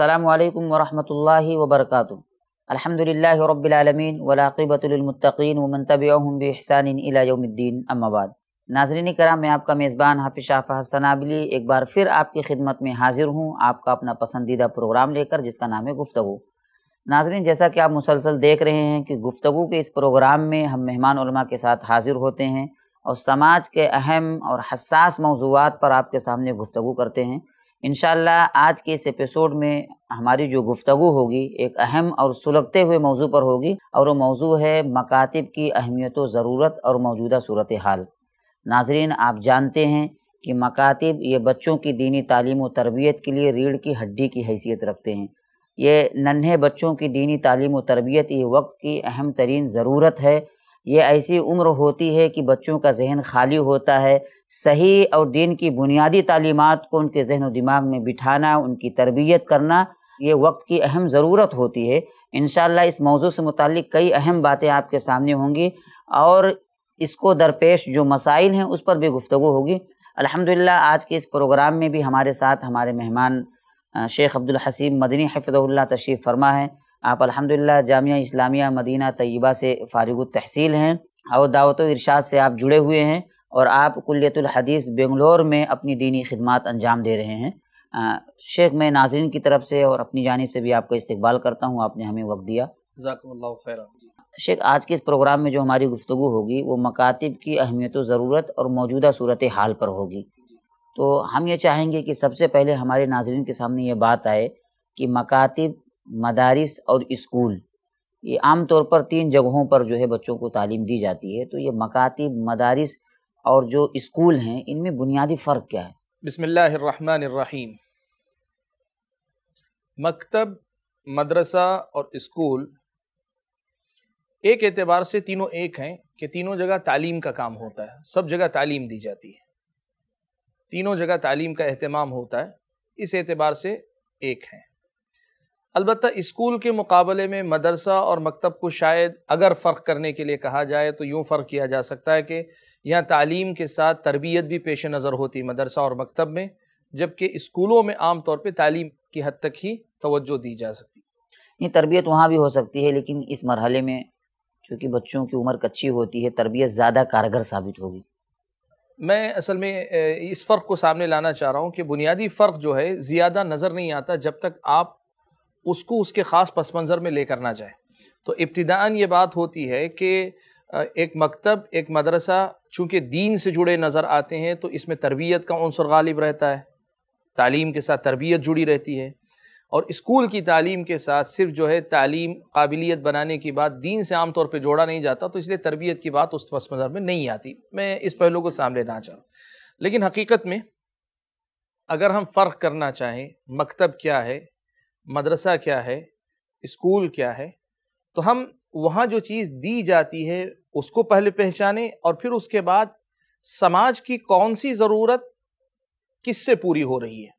अल्लाम वरहमल वला अलहमदिल्ला रबालमीन वलाक़बतमतकीन वमन तबीहसानद्दीन अम्माबाद नाजरीन कराम मैं आपका मेज़बान हाफिज शाह हसनाबली एक बार फिर आपकी खिदमत में हाजिर हूँ आपका अपना पसंदीदा प्रोग्राम लेकर जिसका नाम है गुफ्तु नाजरीन जैसा कि आप मुसलसल देख रहे हैं कि गुफ्तु के इस प्रोग्राम में हम मेहमान के साथ हाजिर होते हैं और समाज के अहम और हसास मौजूद पर आपके सामने गुफ्तु करते हैं इनशाला आज के इस एपिसोड में हमारी जो गुफ्तु होगी एक अहम और सुलगते हुए मौजू पर होगी और वो मौजू है मकातब की अहमियत ज़रूरत और मौजूदा सूरत हाल नाजरीन आप जानते हैं कि मकातब ये बच्चों की दीनी तालीम व तरबियत के लिए रीढ़ की हड्डी की हैसियत रखते हैं ये नन्हे बच्चों की दीनी तालीम व तरबियत ये वक्त की अहम तरीन ज़रूरत है ये ऐसी उम्र होती है कि बच्चों का जहन खाली होता है सही और दिन की बुनियादी तालीमत को उनके जहन दिमाग में बिठाना उनकी तरबियत करना ये वक्त की अहम ज़रूरत होती है इन इस मौजू से मुतल कई अहम बातें आपके सामने होंगी और इसको दरपेश जो मसाइल हैं उस पर भी गुफ्तु होगी अल्हम्दुलिल्लाह आज के इस प्रोग्राम में भी हमारे साथ हमारे मेहमान शेख अब्दुल हसीम मदनी हफ़ल्ला तशरीफ़ फरमा है आप अल्हम्दुलिल्लाह जामिया इस्लामिया मदीना तय्यबा से फारग तहसील हैं और दावत इरशाद से आप जुड़े हुए हैं और आप कुल्लियतुल हदीस बेंगलोर में अपनी दीनी खिदमत अंजाम दे रहे हैं शेख मैं नाजरन की तरफ से और अपनी जानब से भी आपका इस्तकबाल करता हूँ आपने हमें वक्त दिया शेख आज के इस प्रोग्राम में जो हमारी गुफ्तु होगी वो मकातब की अहमियत ज़रूरत और मौजूदा सूरत हाल पर होगी तो हम ये चाहेंगे कि सबसे पहले हमारे नाजरन के सामने ये बात आए कि मकातब मदारस और स्कूल ये आम तौर पर तीन जगहों पर जो है बच्चों को तालीम दी जाती है तो ये मकातब मदारस और जो स्कूल हैं इनमें बुनियादी फ़र्क क्या है बसमीम मकतब मदरसा और स्कूल एक एतबार से तीनों एक हैं कि तीनों जगह तालीम का काम होता है सब जगह तालीम दी जाती है तीनों जगह तालीम का अहतमाम होता है इस एतबार से एक हैं अलबत् स्कूल के मुकाबले में मदरसा और मकतब को शायद अगर फ़र्क करने के लिए कहा जाए तो यूँ फ़र्क किया जा सकता है कि यहाँ तालीम के साथ तरबियत भी पेश नज़र होती है मदरसा और मकतब में जबकि स्कूलों में आम तौर पर तालीम की हद तक ही तोज्जो दी जा सकती ये तरबियत वहाँ भी हो सकती है लेकिन इस मरहले में चूँकि बच्चों की उम्र कच्ची होती है तरबियत ज़्यादा कारगर साबित होगी मैं असल में इस फ़र्क को सामने लाना चाह रहा हूँ कि बुनियादी फ़र्क जो है ज़्यादा नज़र नहीं आता जब तक आप उसको उसके ख़ास पस मंज़र में लेकर ना जाए तो इब्तदान ये बात होती है कि एक मकतब एक मदरसा चूँकि दीन से जुड़े नज़र आते हैं तो इसमें तरबियत का अनसर गालिब रहता है तालीम के साथ तरबियत जुड़ी रहती है और इस्कूल की तालीम के साथ सिर्फ जो है तालीम काबिलियत बनाने की बात दीन से आम तौर पर जोड़ा नहीं जाता तो इसलिए तरबियत की बात उस पस मंज़र में नहीं आती मैं इस पहलू को सामने ना चाहूँ लेकिन हकीकत में अगर हम फ़र्क करना चाहें मकतब क्या है मदरसा क्या है स्कूल क्या है तो हम वहाँ जो चीज़ दी जाती है उसको पहले पहचाने और फिर उसके बाद समाज की कौन सी ज़रूरत किससे पूरी हो रही है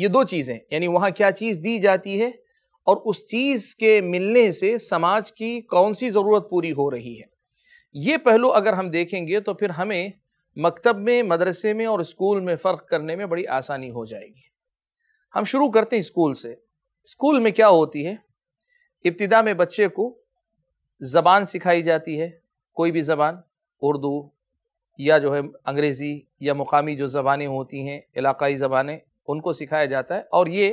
ये दो चीज़ें यानी वहाँ क्या चीज़ दी जाती है और उस चीज़ के मिलने से समाज की कौन सी ज़रूरत पूरी हो रही है ये पहलू अगर हम देखेंगे तो फिर हमें मकतब में मदरसे में और स्कूल में फ़र्क करने में बड़ी आसानी हो जाएगी हम शुरू करते हैं स्कूल से स्कूल में क्या होती है इब्तदा में बच्चे को ज़बान सिखाई जाती है कोई भी ज़बान उर्दू या जो है अंग्रेज़ी या मुकामी जो ज़बानें होती हैं इलाकाई ज़बानें उनको सिखाया जाता है और ये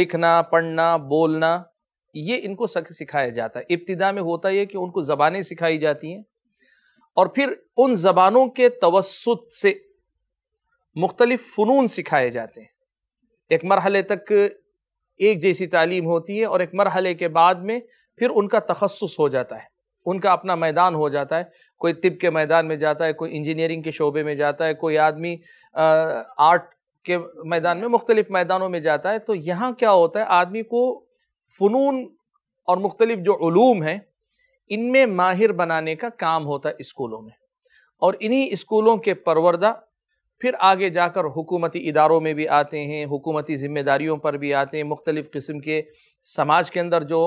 लिखना पढ़ना बोलना ये इनको सिखाया जाता है इब्तदा में होता है कि उनको ज़बानें सिखाई जाती हैं और फिर उन ज़बानों के तवसत से मुख्तलिफ़ फ़नून सिखाए जाते हैं एक मरहले तक एक जैसी तालीम होती है और एक मरहले के बाद में फिर उनका तखसस हो जाता है उनका अपना मैदान हो जाता है कोई तिब के मैदान में जाता है कोई इंजीनियरिंग के शोबे में जाता है कोई आदमी आर्ट के मैदान में मुख्तलिफ मैदानों में जाता है तो यहाँ क्या होता है आदमी को फ़नून और मुख्तलिफ जो ूम हैं इनमें माहिर बनाने का काम होता है स्कूलों में और इन्हीं स्कूलों के परवरदा फिर आगे जाकर हुकूमती इदारों में भी आते हैं हुकूमती ज़िम्मेदारियों पर भी आते हैं मुख्तलिफ़ किस्म के समाज के अंदर जो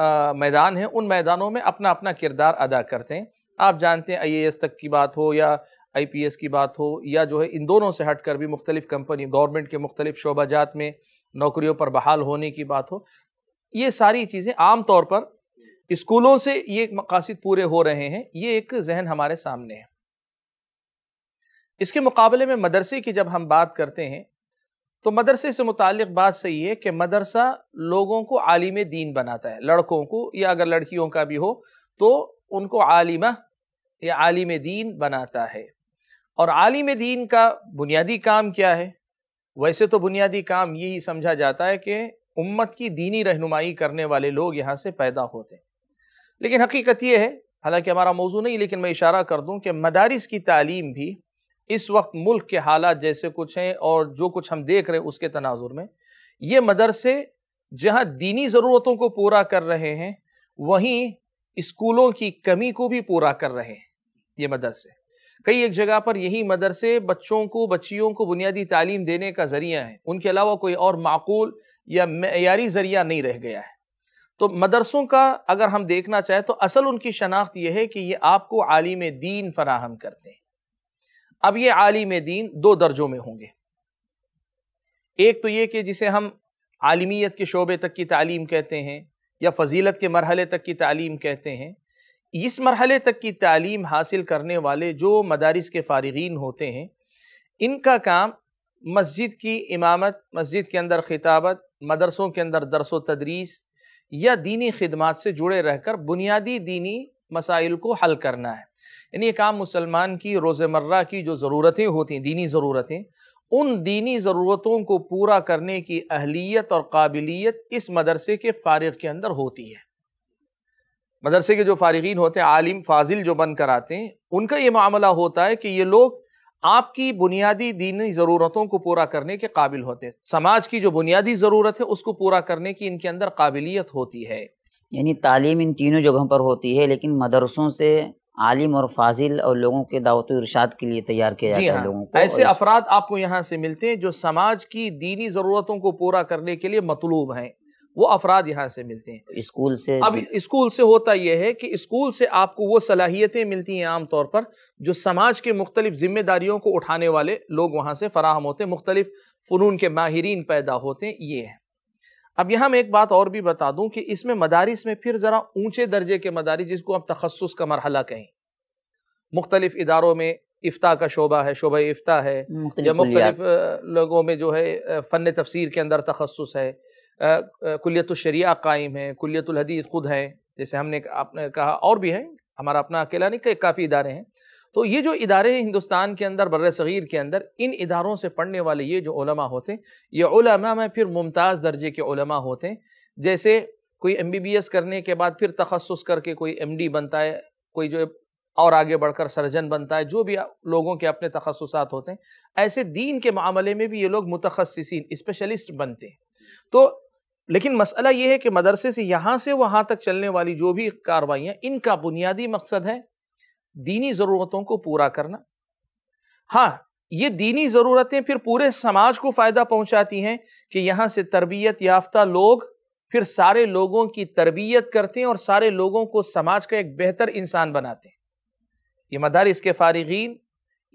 आ, मैदान हैं उन मैदानों में अपना अपना किरदार अदा करते हैं आप जानते हैं आई एस तक की बात हो या आई पी एस की बात हो या जो है इन दोनों से हट कर भी मुख्तलिफ़ कंपनी गवर्नमेंट के मुख्तलिफ़ शोबाजात में नौकरियों पर बहाल होने की बात हो ये सारी चीज़ें आम तौर पर स्कूलों से ये मकासद पूरे हो रहे हैं ये एक जहन हमारे सामने है इसके मुकाबले में मदरसे की जब हम बात करते हैं तो मदरसे से मुतक बात सही है कि मदरसा लोगों को आलिम दीन बनाता है लड़कों को या अगर लड़कियों का भी हो तो उनको आलिमा या आलिम दीन बनाता है और आलिम दीन का बुनियादी काम क्या है वैसे तो बुनियादी काम यही समझा जाता है कि उम्मत की दीनी रहनुमाई करने वाले लोग यहाँ से पैदा होते हैं लेकिन हकीकत यह है हालांकि हमारा मौजू नहीं लेकिन मैं इशारा कर दूँ कि मदारस की तालीम भी इस वक्त मुल्क के हालात जैसे कुछ हैं और जो कुछ हम देख रहे हैं उसके तनाजुर में ये मदरसे जहाँ दीनी ज़रूरतों को पूरा कर रहे हैं वहीं स्कूलों की कमी को भी पूरा कर रहे हैं ये मदरसे कई एक जगह पर यही मदरसे बच्चों को बच्चियों को बुनियादी तालीम देने का ज़रिया है उनके अलावा कोई और माकूल या मैारी ज़रिया नहीं रह गया है तो मदरसों का अगर हम देखना चाहें तो असल उनकी शनाख्त यह है कि ये आपको आलिम दीन फराहम करते हैं अब ये आलिम दीन दो दर्जों में होंगे एक तो ये कि जिसे हम आलमियत के शोबे तक की तालीम कहते हैं या फजीलत के मरहले तक की तालीम कहते हैं इस मरहले तक की तालीम हासिल करने वाले जो मदारस के फ़ारगीन होते हैं इनका काम मस्जिद की इमामत मस्जिद के अंदर खिताबत मदरसों के अंदर दरस व तदरीस या दीनी खदमात से जुड़े रहकर बुनियादी दीनी मसाइल को हल करना है यानी ये काम मुसलमान की रोज़मर्रा की जो ज़रूरतें होती हैं दीनी ज़रूरतें उन दीनी ज़रूरतों को पूरा करने की अहलियत और काबिलियत इस मदरसे के फारग के अंदर होती है मदरसे के जो फारगीन होते हैं आलिम फाजिल जो बन कर आते हैं उनका ये मामला होता है कि ये लोग आपकी बुनियादी दीनी ज़रूरतों को पूरा करने के काबिल होते हैं समाज की जो बुनियादी ज़रूरत है उसको पूरा करने की इनके अंदर काबिलियत होती है यानी तालीम इन तीनों जगहों पर होती है लेकिन मदरसों से आलिम और फाजिल और लोगों के दावत इरशाद के लिए तैयार किया जाता हाँ, है लोगों को ऐसे अफराद आपको यहाँ से मिलते हैं जो समाज की दीनी ज़रूरतों को पूरा करने के लिए मतलूब हैं वो अफराद यहाँ से मिलते हैं स्कूल से अब स्कूल से होता यह है कि स्कूल से आपको वो सलाहियतें मिलती हैं आमतौर पर जो समाज के मुख्तलिफ जिम्मेदारियों को उठाने वाले लोग वहाँ से फराहम होते हैं मुख्तलिफ फ़नून के माहरीन पैदा होते हैं ये है अब यहां मैं एक बात और भी बता दूं कि इसमें मदारिस में फिर ज़रा ऊंचे दर्जे के मदारिस जिसको आप तखसस का मरहला कहें मुख्तलिफ इदारों में इफ्ता का शोबा है शोबा इफ्ता है या मुख्तलिफ लोगों में जो है फ़न तफसीर के अंदर तखसस है शरिया कायम है हदीस खुद है जैसे हमने आपने कहा और भी हैं हमारा अपना अकेला नहीं कई काफ़ी इदारे हैं तो ये जो इदारे हैं हिंदुस्तान के अंदर बर सग़ीर के अंदर इन इदारों से पढ़ने वाले ये जो उलमा होते हैं ये उलमा में फिर मुमताज़ दर्जे के उलमा होते हैं जैसे कोई एम बी बी एस करने के बाद फिर तखसस करके कोई एम डी बनता है कोई जो और आगे बढ़कर सर्जन बनता है जो भी लोगों के अपने तखससात होते हैं ऐसे दीन के मामले में भी ये लोग मुतखसिन इस्पेशलिस्ट बनते हैं तो लेकिन मसला ये है कि मदरसे से यहाँ से वहाँ तक चलने वाली जो भी कार्रवाइयाँ इनका बुनियादी मकसद है दीनी ज़रूरतों को पूरा करना हाँ ये दीनी ज़रूरतें फिर पूरे समाज को फ़ायदा पहुंचाती हैं कि यहाँ से तरबियत याफ्ता लोग फिर सारे लोगों की तरबियत करते हैं और सारे लोगों को समाज का एक बेहतर इंसान बनाते हैं ये मदारस के फ़ारगन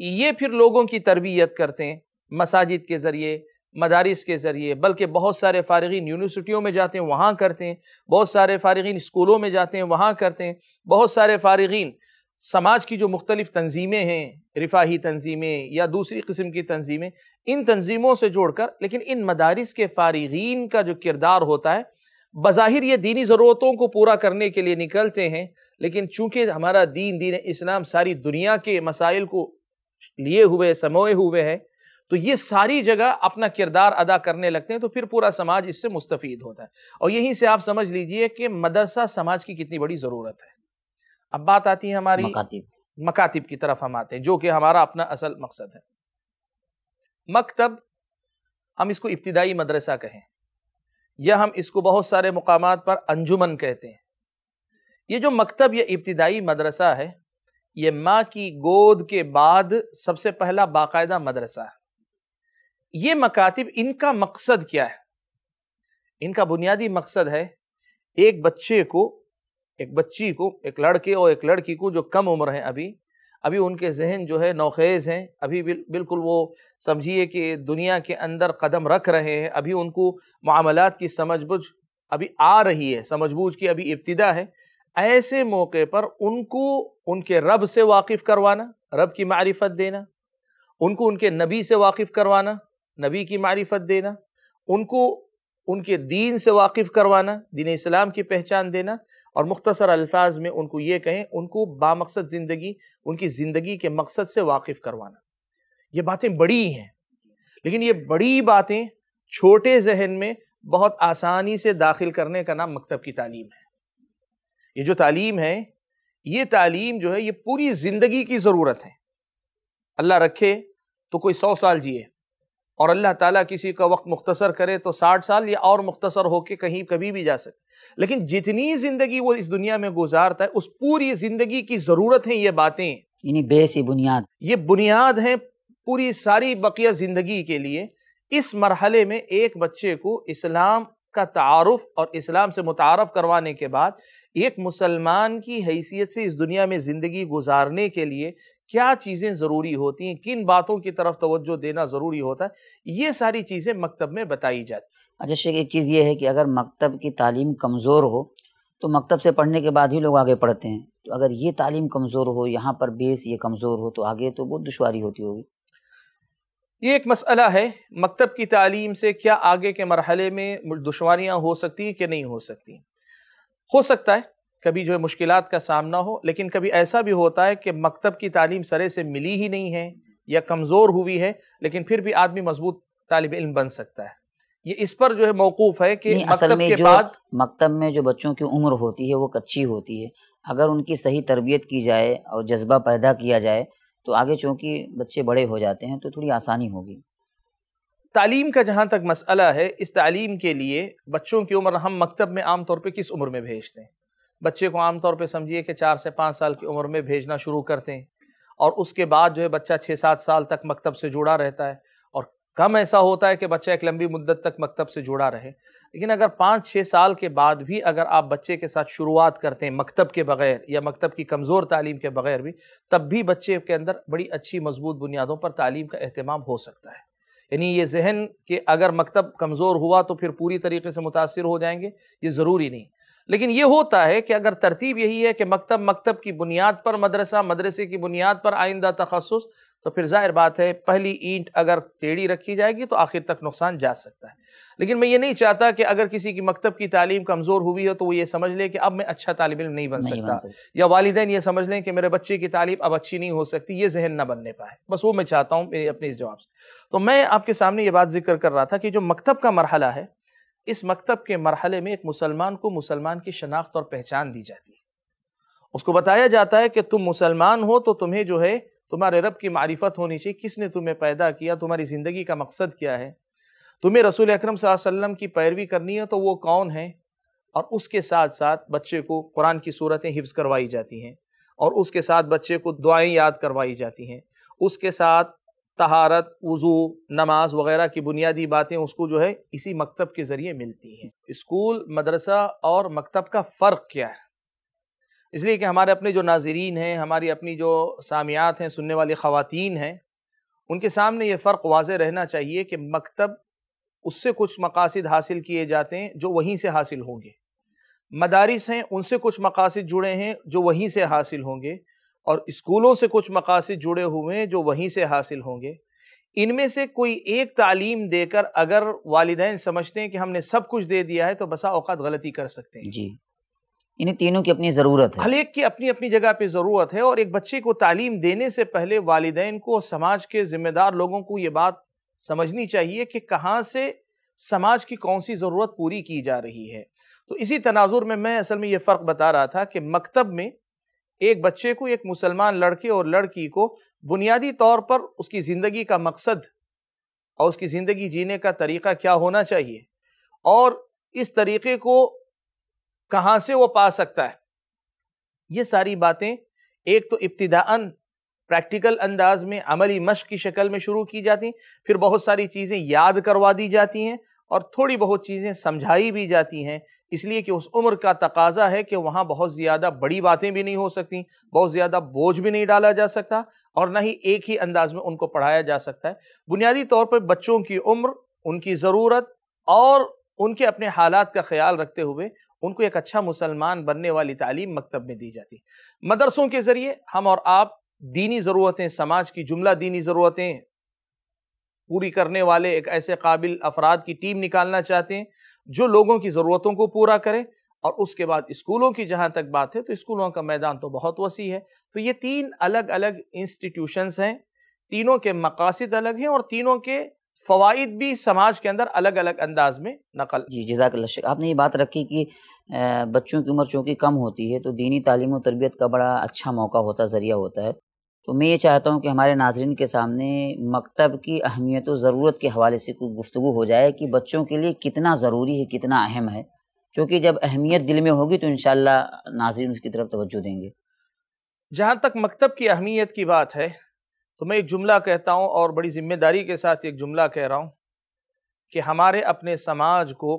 ये फिर लोगों की तरबियत करते हैं मसाजिद के ज़रिए मदारस के ज़रिए बल्कि बहुत सारे फ़ारगीन यूनिवर्सिटियों में जाते हैं वहाँ करते हैं बहुत सारे फ़ारिगीन स्कूलों में जाते हैं वहाँ करते हैं बहुत सारे फ़ारगीन समाज की जो मुख्तलिफ़ तंजीमें हैं रिफाही तंजीमें या दूसरी किस्म की तंजीमें इन तंजीमों से जोड़कर लेकिन इन मदारस के फ़ारगीन का जो किरदार होता है बज़ाहिर ये दीनी ज़रूरतों को पूरा करने के लिए निकलते हैं लेकिन चूँकि हमारा दीन दीन इस्लाम सारी दुनिया के मसाइल को लिए हुए समोए हुए है तो ये सारी जगह अपना किरदार अदा करने लगते हैं तो फिर पूरा समाज इससे मुस्तफ़ होता है और यहीं से आप समझ लीजिए कि मदरसा समाज की कितनी बड़ी ज़रूरत है अब बात आती है हमारी मकातिब मकातिब की तरफ हम आते हैं जो कि हमारा अपना असल मकसद है मकतब हम इसको इब्तदाई मदरसा कहें या हम इसको बहुत सारे मकाम पर अंजुमन कहते हैं ये जो मकतब या इब्तदाई मदरसा है ये माँ की गोद के बाद सबसे पहला बाकायदा मदरसा है ये मकातिब इनका मकसद क्या है इनका बुनियादी मकसद है एक बच्चे को एक बच्ची को एक लड़के और एक लड़की को जो कम उम्र है अभी अभी उनके जहन जो है नौखेज़ हैं अभी बिल, बिल्कुल वो समझिए कि दुनिया के अंदर कदम रख रहे हैं अभी उनको मामलात की समझ बुझ अभी आ रही है समझ बूझ की अभी इब्तदा है ऐसे मौके पर उनको उनके रब से वाकिफ़ करवाना रब की मारिफत देना उनको उनके नबी से वाकिफ़ करवाना नबी की मारिफत देना उनको उनके दीन से वाकिफ़ करवाना दीन इस्लाम की पहचान देना और मुख्तसर अल्फाज में उनको ये कहें उनको बामकसद ज़िंदगी उनकी ज़िंदगी के मकसद से वाकिफ़ करवाना ये बातें बड़ी हैं लेकिन ये बड़ी बातें छोटे जहन में बहुत आसानी से दाखिल करने का नाम मकतब की तालीम है ये जो तालीम है ये तालीम जो है ये पूरी ज़िंदगी की ज़रूरत है अल्लाह रखे तो कोई सौ साल जिए और अल्लाह ताला किसी का वक्त मुख्तसर करे तो साठ साल या और मुख्तसर होके कहीं कभी भी जा सके लेकिन जितनी ज़िंदगी वो इस दुनिया में गुजारता है उस पूरी ज़िंदगी की ज़रूरत है ये बातें यानी बेस बुनियाद ये बुनियाद है पूरी सारी बकिया ज़िंदगी के लिए इस मरहले में एक बच्चे को इस्लाम का तारफ़ और इस्लाम से मुतारफ़ करवाने के बाद एक मुसलमान की हैसियत से इस दुनिया में ज़िंदगी गुजारने के लिए क्या चीज़ें ज़रूरी होती हैं किन बातों की तरफ तोज्जो देना ज़रूरी होता है ये सारी चीज़ें मकतब में बताई जाती अच्छा शेख एक चीज़ ये है कि अगर मकतब की तालीम कमज़ोर हो तो मकतब से पढ़ने के बाद ही लोग आगे पढ़ते हैं तो अगर ये तालीम कमज़ोर हो यहाँ पर बेस ये कमज़ोर हो तो आगे तो बहुत दुशारी होती होगी ये एक मसला है मकतब की तालीम से क्या आगे के मरहले में दुशारियाँ हो सकती हैं कि नहीं हो सकती हो सकता है कभी जो है मुश्किल का सामना हो लेकिन कभी ऐसा भी होता है कि मकतब की तालीम सरे से मिली ही नहीं है या कमज़ोर हुई है लेकिन फिर भी आदमी मजबूत तालब इम बन सकता है ये इस पर जो है मौकूफ है कि मकतब के बाद मकतब में जो बच्चों की उम्र होती है वो कच्ची होती है अगर उनकी सही तरबियत की जाए और जज्बा पैदा किया जाए तो आगे चूँकि बच्चे बड़े हो जाते हैं तो थोड़ी आसानी होगी तालीम का जहाँ तक मसला है इस तालीम के लिए बच्चों की उम्र हम मकतब में आमतौर पर किस उम्र में भेजते हैं बच्चे को आमतौर पर समझिए कि चार से पाँच साल की उम्र में भेजना शुरू करते हैं और उसके बाद जो है बच्चा छः सात साल तक मकतब से जुड़ा रहता है और कम ऐसा होता है कि बच्चा एक लंबी मुद्दत तक मकतब से जुड़ा रहे लेकिन अगर पाँच छः साल के बाद भी अगर आप बच्चे के साथ शुरुआत करते हैं मकतब के बग़ैर या मकतब की कमज़ोर तालीम के बग़ैर भी तब भी बच्चे के अंदर बड़ी अच्छी मजबूत बुनियादों पर तालीम का अहतमाम हो सकता है यानी ये जहन कि अगर मकतब कमज़ोर हुआ तो फिर पूरी तरीके से मुतासर हो जाएंगे ये ज़रूरी नहीं लेकिन ये होता है कि अगर तरतीब यही है कि मकतब मकतब की बुनियाद पर मदरसा मदरसे की बुनियाद पर आइंदा तखसस तो फिर ज़ाहिर बात है पहली ईंट अगर टेढ़ी रखी जाएगी तो आखिर तक नुकसान जा सकता है लेकिन मैं ये नहीं चाहता कि अगर किसी की मकतब की तालीम कमज़ोर हुई हो तो वो ये समझ लें कि अब मैं अच्छा तालब इम नहीं बन सकता बन सकता। या वालदेन ये समझ लें कि मेरे बच्चे की तालीम अब अच्छी नहीं हो सकती ये जहन ना बनने पाए बस वो मैं चाहता हूँ अपने इस जवाब से तो मैं आपके सामने ये बात जिक्र कर रहा था कि जो मकतब का मरहला है इस मकतब के मरहले में एक मुसलमान को मुसलमान की शनाख्त और पहचान दी जाती है उसको बताया जाता है कि तुम मुसलमान हो तो तुम्हें जो है तुम्हारे रब की मारिफत होनी चाहिए किसने तुम्हें पैदा किया तुम्हारी ज़िंदगी का मकसद क्या है तुम्हें रसूल अक्रम वसम की पैरवी करनी है तो वो कौन है और उसके साथ साथ बच्चे को कुरान की सूरतें हिफ्ज़ करवाई जाती हैं और उसके साथ बच्चे को दुआएं याद करवाई जाती हैं उसके साथ तहारत वज़ू नमाज वगैरह की बुनियादी बातें उसको जो है इसी मकतब के ज़रिए मिलती हैं स्कूल मदरसा और मकतब का फ़र्क क्या है इसलिए कि हमारे अपने जो नाजरीन हैं हमारी अपनी जो सामियात हैं सुनने वाली ख़वातीन हैं उनके सामने ये फ़र्क वाज रहना चाहिए कि मकतब उससे कुछ मकासद हासिल किए जाते हैं जो वहीं से हासिल होंगे मदारस हैं उनसे कुछ मकासद जुड़े हैं जो वहीं से हासिल होंगे और स्कूलों से कुछ मकासद जुड़े हुए हैं जो वहीं से हासिल होंगे इनमें से कोई एक तालीम देकर अगर वालदे समझते हैं कि हमने सब कुछ दे दिया है तो बसा औकात गलती कर सकते हैं जी इन्हें तीनों की अपनी ज़रूरत है हर एक की अपनी अपनी जगह पे ज़रूरत है और एक बच्चे को तालीम देने से पहले वालदेन को समाज के ज़िम्मेदार लोगों को ये बात समझनी चाहिए कि कहाँ से समाज की कौन सी ज़रूरत पूरी की जा रही है तो इसी तनाजुर में मैं असल में ये फ़र्क बता रहा था कि मकतब में एक बच्चे को एक मुसलमान लड़के और लड़की को बुनियादी तौर पर उसकी ज़िंदगी का मकसद और उसकी ज़िंदगी जीने का तरीक़ा क्या होना चाहिए और इस तरीक़े को कहाँ से वो पा सकता है ये सारी बातें एक तो इब्तदान प्रैक्टिकल अंदाज में अमली मश की शक्ल में शुरू की जाती फिर बहुत सारी चीज़ें याद करवा दी जाती हैं और थोड़ी बहुत चीज़ें समझाई भी जाती हैं इसलिए कि उस उम्र का तकाजा है कि वहाँ बहुत ज़्यादा बड़ी बातें भी नहीं हो सकती बहुत ज़्यादा बोझ भी नहीं डाला जा सकता और ना ही एक ही अंदाज में उनको पढ़ाया जा सकता है बुनियादी तौर पर बच्चों की उम्र उनकी ज़रूरत और उनके अपने हालात का ख्याल रखते हुए उनको एक अच्छा मुसलमान बनने वाली तालीम मकतब में दी जाती मदरसों के ज़रिए हम और आप दीनी ज़रूरतें समाज की जुमला दीनी ज़रूरतें पूरी करने वाले एक ऐसे काबिल अफराद की टीम निकालना चाहते हैं जो लोगों की ज़रूरतों को पूरा करें और उसके बाद स्कूलों की जहाँ तक बात है तो स्कूलों का मैदान तो बहुत वसी है तो ये तीन अलग अलग इंस्टीट्यूशंस हैं तीनों के मकासद अलग हैं और तीनों के फ़वाद भी समाज के अंदर अलग अलग अंदाज में नकल जी जजाक लशक आपने ये बात रखी कि बच्चों की उम्र चूँकि कम होती है तो दीनी तालीम और तरबियत का बड़ा अच्छा मौका होता ज़रिया होता है तो मैं ये चाहता हूँ कि हमारे नाजरन के सामने मकतब की अहमियत और ज़रूरत के हवाले से कोई गुफ्तु हो जाए कि बच्चों के लिए कितना ज़रूरी है कितना अहम है चूँकि जब अहमियत दिल में होगी तो इन नाजरन उसकी तरफ तोज्जो देंगे जहाँ तक मकतब की अहमियत की बात है तो मैं एक जुमला कहता हूँ और बड़ी ज़िम्मेदारी के साथ एक जुमला कह रहा हूँ कि हमारे अपने समाज को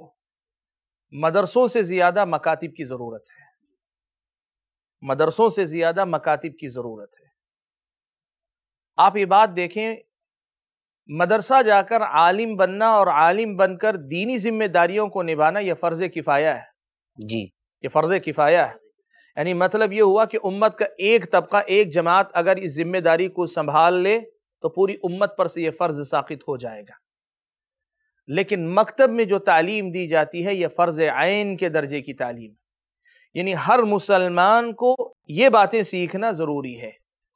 मदरसों से ज़्यादा मकातब की ज़रूरत है मदरसों से ज़्यादा मकातब की ज़रूरत है आप ये बात देखें मदरसा जाकर आलिम बनना और आलिम बनकर दीनी जिम्मेदारियों को निभाना यह फ़र्ज़ किफ़ाया है जी ये फ़र्ज़ किफ़ाया है यानी मतलब ये हुआ कि उम्मत का एक तबका एक जमात अगर इस जिम्मेदारी को संभाल ले तो पूरी उम्मत पर से यह फ़र्ज़ साकित हो जाएगा लेकिन मकतब में जो तालीम दी जाती है यह फ़र्ज़ आयन के दर्जे की तालीम यानी हर मुसलमान को ये बातें सीखना ज़रूरी है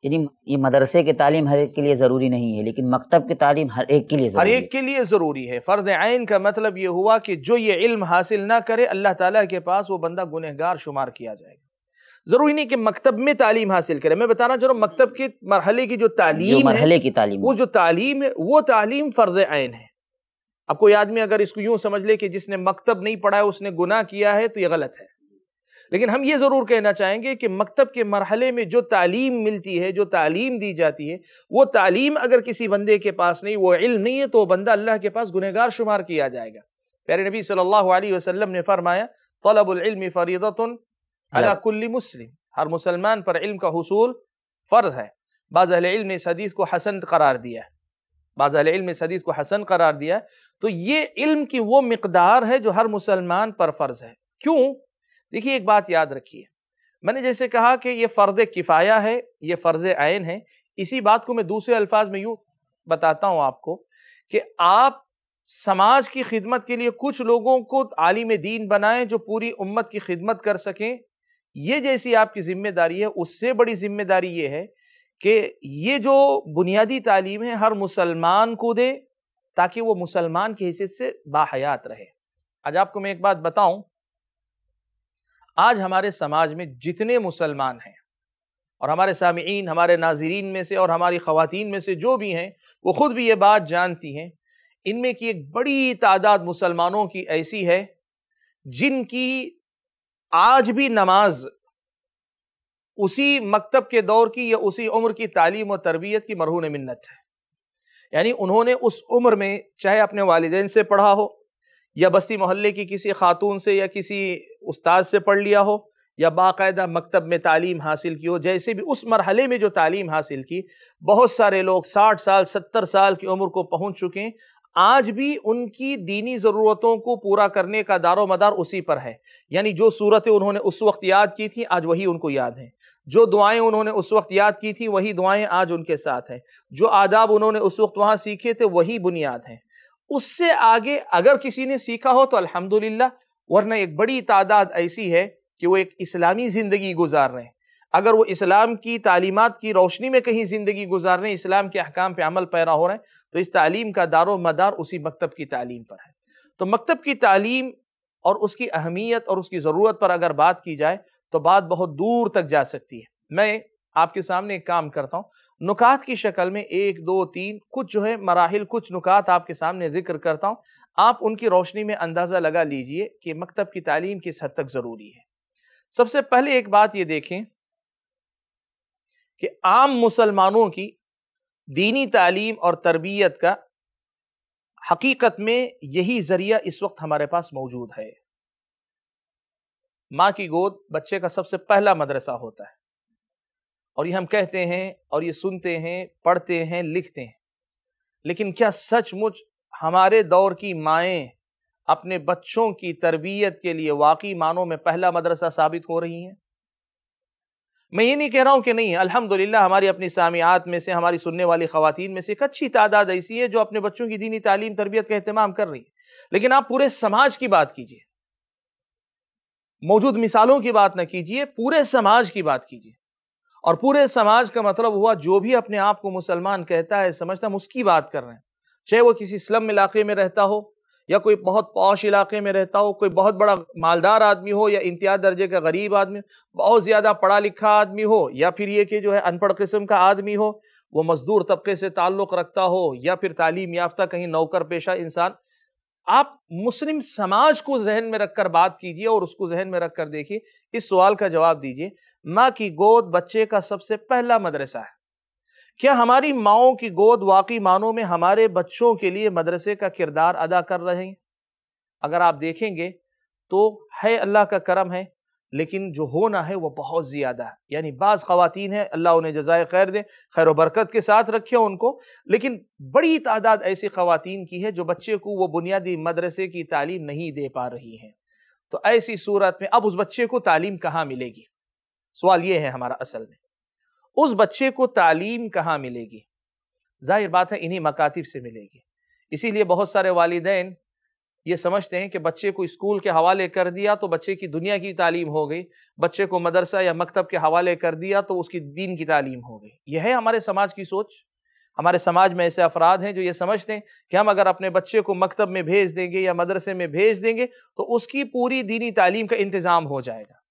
यानी ये मदरसे के तालीम हर एक के लिए ज़रूरी नहीं है लेकिन मकतब की तालीम हर एक के लिए हर एक के लिए ज़रूरी है फर्ज आन का मतलब ये हुआ कि जो ये इल्म हासिल ना करे अल्लाह ताला के पास वो बंदा गुनहगार शुमार किया जाएगा ज़रूरी नहीं कि मकतब में तालीम हासिल करे मैं बताना चाह रहा हूँ मकतब के मरहले की जो तालीम मरहले की तालीम वो जो तालीम है वो तालीम फ़र्ज आन है अब कोई आदमी अगर इसको यूं समझ ले कि जिसने मकतब नहीं पढ़ा है उसने गुनाह किया है तो ये गलत है लेकिन हम ये ज़रूर कहना चाहेंगे कि मकतब के मरहले में जो तालीम मिलती है जो तालीम दी जाती है वो तालीम अगर किसी बंदे के पास नहीं वो इल्म नहीं है तो बंदा अल्लाह के पास गुनहगार शुमार किया जाएगा प्यारे नबी सल्लल्लाहु अलैहि वसल्लम ने फरमाया तलबुल्म फ़रीदतन अलाकुल्ल मुस्लिम हर मुसलमान पर इल्म का हसूल फ़र्ज है बाज़ इल्म ने इस हदीस को हसन करार दिया है बाज़ इल्म ने इस हदीस को हसन करार दिया है तो ये इल्म की वो मकदार है जो हर मुसलमान पर फ़र्ज है क्यों देखिए एक बात याद रखिए मैंने जैसे कहा कि ये फ़र्ज़ किफ़ाया है ये फ़र्ज़ आयन है इसी बात को मैं दूसरे अल्फाज में यूँ बताता हूँ आपको कि आप समाज की खिदमत के लिए कुछ लोगों को आलिम दीन बनाएं जो पूरी उम्मत की खिदमत कर सकें ये जैसी आपकी ज़िम्मेदारी है उससे बड़ी ज़िम्मेदारी ये है कि ये जो बुनियादी तालीम है हर मुसलमान को दे ताकि वो मुसलमान की हैसियत से बाहयात रहे आज आपको मैं एक बात बताऊं आज हमारे समाज में जितने मुसलमान हैं और हमारे सामीन हमारे नाजरीन में से और हमारी ख़वातीन में से जो भी हैं वो ख़ुद भी ये बात जानती हैं इनमें की एक बड़ी तादाद मुसलमानों की ऐसी है जिनकी आज भी नमाज उसी मकतब के दौर की या उसी उम्र की तालीम और तरबियत की मरहून मन्नत है यानी उन्होंने उस उम्र में चाहे अपने वालदेन से पढ़ा हो या बस्ती मोहल्ले की किसी खातून से या किसी उस्ताद से पढ़ लिया हो या बाकायदा मकतब में तालीम हासिल की हो जैसे भी उस मरहले में जो तालीम हासिल की बहुत सारे लोग साठ साल सत्तर साल की उम्र को पहुँच चुके हैं आज भी उनकी दीनी ज़रूरतों को पूरा करने का दारो मदार उसी पर है यानी जो सूरतें उन्होंने उस वक्त याद की थी आज वही उनको याद हैं जो दुआएं उन्होंने उस वक्त याद की थी वही दुआएं आज उनके साथ हैं जो आदाब उन्होंने उस वक्त वहाँ सीखे थे वही बुनियाद हैं उससे आगे अगर किसी ने सीखा हो तो अल्हम्दुलिल्लाह वरना एक बड़ी तादाद ऐसी है कि वो एक इस्लामी ज़िंदगी गुजार रहे हैं अगर वो इस्लाम की तालीमत की रोशनी में कहीं ज़िंदगी गुजार रहे हैं इस्लाम के अहकाम पर अमल पैरा हो रहे हैं तो इस तालीम का दारो मदार उसी मकतब की तालीम पर है तो मकतब की तालीम और उसकी अहमियत और उसकी ज़रूरत पर अगर बात की जाए तो बात बहुत दूर तक जा सकती है मैं आपके सामने एक काम करता हूँ नुकात की शक्ल में एक दो तीन कुछ जो है मराहल कुछ नुकात आपके सामने जिक्र करता हूँ आप उनकी रोशनी में अंदाज़ा लगा लीजिए कि मकतब की तालीम किस हद तक ज़रूरी है सबसे पहले एक बात ये देखें कि आम मुसलमानों की दीनी तालीम और तरबियत का हकीकत में यही ज़रिया इस वक्त हमारे पास मौजूद है माँ की गोद बच्चे का सबसे पहला मदरसा होता है और ये हम कहते हैं और ये सुनते हैं पढ़ते हैं लिखते हैं लेकिन क्या सचमुच हमारे दौर की माएँ अपने बच्चों की तरबियत के लिए वाकई मानों में पहला मदरसा साबित हो रही हैं मैं ये नहीं कह रहा हूँ कि नहीं अल्हम्दुलिल्लाह हमारी अपनी सामियात में से हमारी सुनने वाली खातन में से एक अच्छी तादाद ऐसी है जो अपने बच्चों की दीनी तालीम तरबियत का अहतमाम कर रही है लेकिन आप पूरे समाज की बात कीजिए मौजूद मिसालों की बात ना कीजिए पूरे समाज की बात कीजिए और पूरे समाज का मतलब हुआ जो भी अपने आप को मुसलमान कहता है समझता हम उसकी बात कर रहे हैं चाहे वो किसी स्लम इलाके में रहता हो या कोई बहुत पौश इलाके में रहता हो कोई बहुत बड़ा मालदार आदमी हो या इंतहा दर्जे का गरीब आदमी बहुत ज़्यादा पढ़ा लिखा आदमी हो या फिर ये कि जो है अनपढ़ किस्म का आदमी हो वो मजदूर तबके से ताल्लुक़ रखता हो या फिर तालीम याफ्ता कहीं नौकर पेशा इंसान आप मुस्लिम समाज को जहन में रखकर बात कीजिए और उसको जहन में रखकर देखिए इस सवाल का जवाब दीजिए माँ की गोद बच्चे का सबसे पहला मदरसा है क्या हमारी माओ की गोद वाकई मानों में हमारे बच्चों के लिए मदरसे का किरदार अदा कर रहे हैं अगर आप देखेंगे तो है अल्लाह का करम है लेकिन जो होना है वो बहुत ज़्यादा है यानी बाज़ ख़वातीन हैं अल्लाह उन्हें जजाय खैर दे खैर बरकत के साथ रखे उनको लेकिन बड़ी तादाद ऐसी ख़वातीन की है जो बच्चे को वो बुनियादी मदरसे की तालीम नहीं दे पा रही हैं तो ऐसी सूरत में अब उस बच्चे को तालीम कहाँ मिलेगी सवाल ये है हमारा असल में उस बच्चे को तालीम कहाँ मिलेगी जाहिर बात है इन्हीं मकातब से मिलेगी इसीलिए बहुत सारे वालदेन ये समझते हैं कि बच्चे को स्कूल के हवाले कर दिया तो बच्चे की दुनिया की तालीम हो गई बच्चे को मदरसा या मकतब के हवाले कर दिया तो उसकी दीन की तालीम हो गई यह है हमारे समाज की सोच हमारे समाज में ऐसे अफराद हैं जो ये समझते हैं कि हम अगर अपने बच्चे को मकतब में भेज देंगे या मदरसे में भेज देंगे तो उसकी पूरी दीनी तालीम का इंतज़ाम हो जाएगा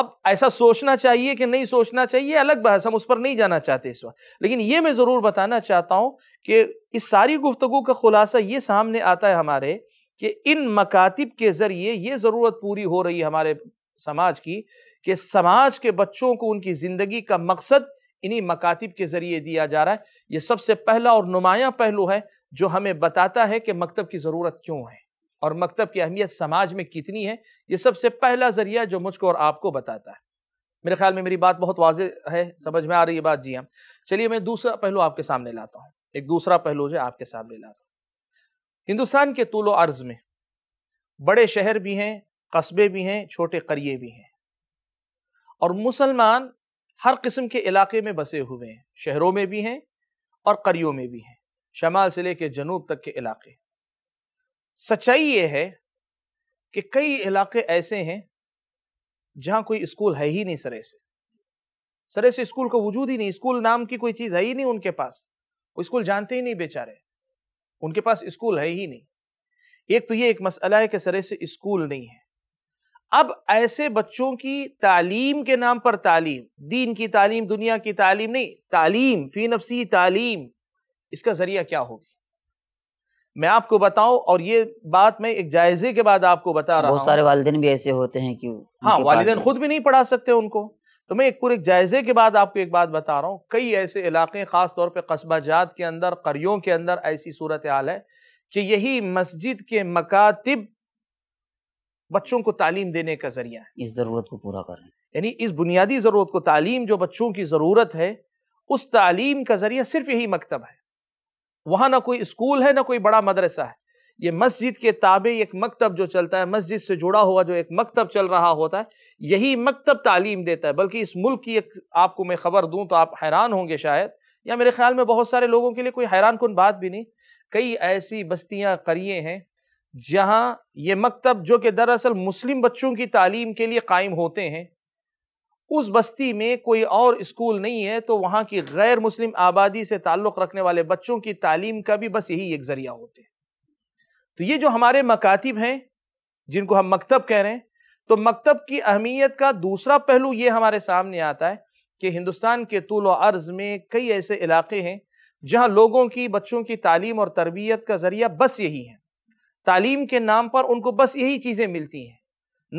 अब ऐसा सोचना चाहिए कि नहीं सोचना चाहिए अलग बहस हम उस पर नहीं जाना चाहते इस वक्त लेकिन ये मैं ज़रूर बताना चाहता हूँ कि इस सारी गुफ्तु का खुलासा ये सामने आता है हमारे कि इन मकातब के ज़रिए ये ज़रूरत पूरी हो रही है हमारे समाज की कि समाज के बच्चों को उनकी ज़िंदगी का मकसद इन्हीं मकातब के ज़रिए दिया जा रहा है ये सबसे पहला और नुमाया पहलू है जो हमें बताता है कि मकतब की ज़रूरत क्यों है और मकतब की अहमियत समाज में कितनी है यह सबसे पहला ज़रिया जो मुझको और आपको बताता है मेरे ख्याल में मेरी बात बहुत वाज है समझ में आ रही है बात जी हम हाँ। चलिए मैं दूसरा पहलू आपके सामने लाता हूँ एक दूसरा पहलू जो आपके सामने लाता हूँ हिंदुस्तान के तूल अर्ज में बड़े शहर भी हैं कस्बे भी हैं छोटे करिए भी हैं और मुसलमान हर किस्म के इलाके में बसे हुए हैं शहरों में भी हैं और करियो में भी हैं शमाल से लेकर जनूब तक के इलाके सच्चाई ये है कि कई इलाके ऐसे हैं जहाँ कोई स्कूल है ही नहीं सरे से सरे से स्कूल का वजूद ही नहीं स्कूल नाम की कोई चीज़ है ही नहीं उनके पास वो स्कूल जानते ही नहीं बेचारे उनके पास स्कूल है ही नहीं एक तो ये एक मसला है कि सरे से स्कूल नहीं है अब ऐसे बच्चों की तालीम के नाम पर तालीम दीन की तालीम दुनिया की तालीम नहीं तालीम फी नफसी तालीम इसका जरिया क्या होगी मैं आपको बताऊं और ये बात मैं एक जायजे के बाद आपको बता रहा हूँ बहुत सारे वालदेन भी ऐसे होते हैं कि हाँ वालदेन खुद भी नहीं पढ़ा सकते उनको तो मैं एक पूरे जायजे के बाद आपको एक बात बता रहा हूँ कई ऐसे इलाके ख़ास तौर पर कस्बा जात के अंदर करियों के अंदर ऐसी सूरत हाल है कि यही मस्जिद के मकातब बच्चों को तालीम देने का जरिया है इस ज़रूरत को पूरा करें यानी इस बुनियादी ज़रूरत को तालीम जो बच्चों की ज़रूरत है उस तालीम का ज़रिया सिर्फ यही मकतब है वहां ना कोई स्कूल है ना कोई बड़ा मदरसा है ये मस्जिद के ताबे एक मकतब जो चलता है मस्जिद से जुड़ा हुआ जो एक मकतब चल रहा होता है यही मकतब तालीम देता है बल्कि इस मुल्क की एक आपको मैं ख़बर दूँ तो आप हैरान होंगे शायद या मेरे ख्याल में बहुत सारे लोगों के लिए कोई हैरान कन बात भी नहीं कई ऐसी बस्तियाँ करिए हैं जहाँ ये मकतब जो कि दरअसल मुस्लिम बच्चों की तालीम के लिए कायम होते हैं उस बस्ती में कोई और स्कूल नहीं है तो वहाँ की गैर मुस्लिम आबादी से ताल्लुक़ रखने वाले बच्चों की तालीम का भी बस यही एक ज़रिया होते हैं तो ये जो हमारे मकातिब हैं जिनको हम मकतब कह रहे हैं तो मकतब की अहमियत का दूसरा पहलू ये हमारे सामने आता है कि हिंदुस्तान के तुल अर्ज़ में कई ऐसे इलाके हैं जहाँ लोगों की बच्चों की तालीम और तरबियत का ज़रिया बस यही है तालीम के नाम पर उनको बस यही चीज़ें मिलती हैं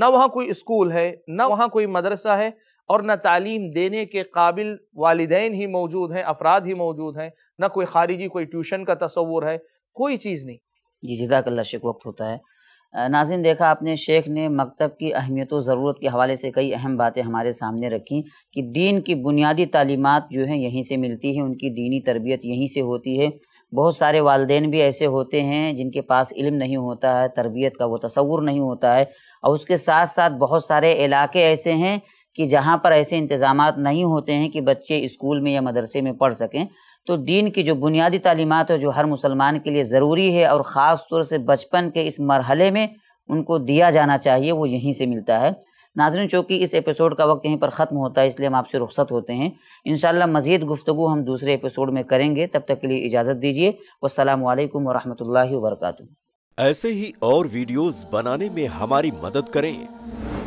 ना वहाँ कोई स्कूल है ना वहाँ कोई मदरसा है और ना तालीम देने के काबिल वालदेन ही मौजूद हैं अफराद ही मौजूद हैं ना कोई खारिजी कोई ट्यूशन का तस्वूर है कोई चीज़ नहीं जी जजाकल्ला शेख वक्त होता है नाजिन देखा आपने शेख ने मकतब की अहमियत व ज़रूरत के हवाले से कई अहम बातें हमारे सामने रखी कि दीन की बुनियादी तालीमत जो हैं यहीं से मिलती हैं उनकी दीनी तरबियत यहीं से होती है बहुत सारे वालदेन भी ऐसे होते हैं जिनके पास इल्म नहीं होता है तरबियत का वो तस्वुर नहीं होता है और उसके साथ साथ बहुत सारे इलाके ऐसे हैं कि जहाँ पर ऐसे इंतज़ाम नहीं होते हैं कि बच्चे स्कूल में या मदरसे में पढ़ सकें तो दीन की जो बुनियादी तालीमत है जो हर मुसलमान के लिए ज़रूरी है और ख़ास तौर से बचपन के इस मरहले में उनको दिया जाना चाहिए वो यहीं से मिलता है नाजरन चौकी इस एपिसोड का वक्त यहीं पर ख़त्म होता है इसलिए हम आपसे रुख्सत होते हैं इन शाला मज़ीद गुफ्तु हम दूसरे एपिसोड में करेंगे तब तक के लिए इजाज़त दीजिए वालकम वरहमल वर्क ऐसे ही और वीडियोज़ बनाने में हमारी मदद करें